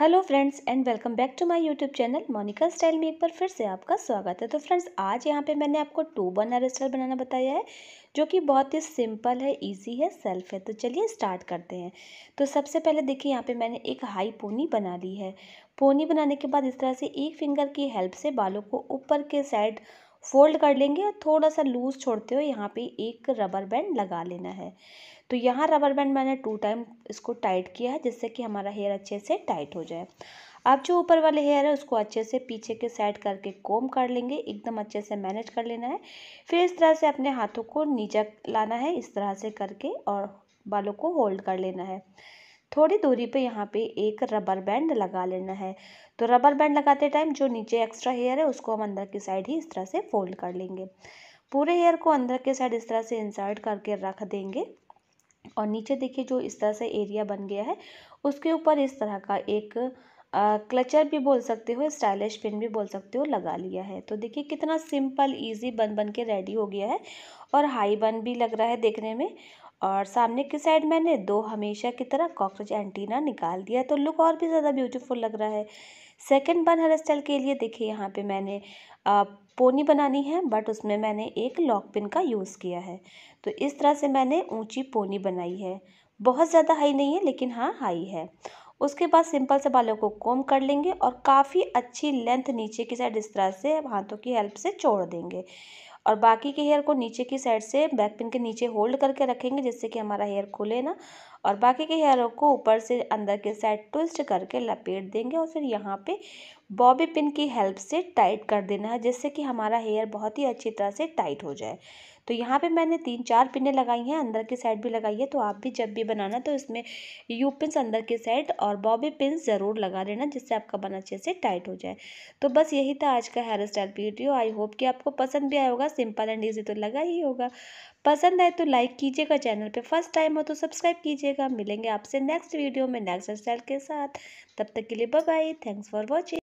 hello friends and welcome back to my YouTube channel Monica style में एक बार फिर से आपका स्वागत है तो फ्रेंड्स आज यहाँ पे मैंने आपको टू बनर स्टाइल बनाना बताया है जो कि बहुत ही सिंपल है इजी है सेल्फ है तो चलिए स्टार्ट करते हैं तो सबसे पहले देखिए यहाँ पे मैंने एक हाई पोनी बना ली है पोनी बनाने के बाद इस तरह से एक फिंगर की हेल्प से बालों को ऊपर के साइड फोल्ड कर लेंगे और थोड़ा सा लूज़ छोड़ते हुए यहाँ पे एक रबर बैंड लगा लेना है तो यहाँ रबर बैंड मैंने टू टाइम इसको टाइट किया है जिससे कि हमारा हेयर अच्छे से टाइट हो जाए अब जो ऊपर वाले हेयर है उसको अच्छे से पीछे के साइड करके कोम कर लेंगे एकदम अच्छे से मैनेज कर लेना है फिर इस तरह से अपने हाथों को नीचे लाना है इस तरह से करके और बालों को होल्ड कर लेना है थोड़ी दूरी पे यहाँ पे एक रबर बैंड लगा लेना है तो रबर बैंड लगाते टाइम जो नीचे एक्स्ट्रा हेयर है उसको हम अंदर की साइड ही इस तरह से फोल्ड कर लेंगे पूरे हेयर को अंदर के साइड इस तरह से इंसर्ट करके रख देंगे और नीचे देखिए जो इस तरह से एरिया बन गया है उसके ऊपर इस तरह का एक क्लचर भी बोल सकते हो स्टाइलिश पिन भी बोल सकते हो लगा लिया है तो देखिए कितना सिंपल इजी बन बन के रेडी हो गया है और हाई बन भी लग रहा है देखने में और सामने की साइड मैंने दो हमेशा की तरह कॉकरोच एंटीना निकाल दिया तो लुक और भी ज़्यादा ब्यूटीफुल लग रहा है सेकंड बन हेयर स्टाइल के लिए देखिए यहाँ पे मैंने आ, पोनी बनानी है बट उसमें मैंने एक लॉक पिन का यूज़ किया है तो इस तरह से मैंने ऊंची पोनी बनाई है बहुत ज़्यादा हाई नहीं है लेकिन हाँ हाई है उसके बाद सिंपल से बालों को कोम कर लेंगे और काफ़ी अच्छी लेंथ नीचे की साइड इस तरह से हाथों की हेल्प से छोड़ देंगे और बाकी के हेयर को नीचे की साइड से बैक पिन के नीचे होल्ड करके रखेंगे जिससे कि हमारा हेयर खुले ना और बाकी के हेयरों को ऊपर से अंदर के साइड ट्विस्ट करके लपेट देंगे और फिर यहाँ पे बॉबी पिन की हेल्प से टाइट कर देना है जिससे कि हमारा हेयर बहुत ही अच्छी तरह से टाइट हो जाए तो यहाँ पे मैंने तीन चार पिने लगाई हैं अंदर की साइड भी लगाई है तो आप भी जब भी बनाना तो इसमें यू पिंस अंदर की साइड और बॉबी पिंस ज़रूर लगा लेना जिससे आपका बन अच्छे से टाइट हो जाए तो बस यही था आज का hair style video I hope कि आपको पसंद भी आया होगा सिंपल एंड ईजी तो लगा ही होगा पसंद आए तो लाइक कीजिएगा चैनल पर फर्स्ट टाइम हो तो सब्सक्राइब कीजिएगा मिलेंगे आपसे नेक्स्ट वीडियो में नेक्स्ट स्टाइल के साथ तब तक के लिए bye bye thanks for watching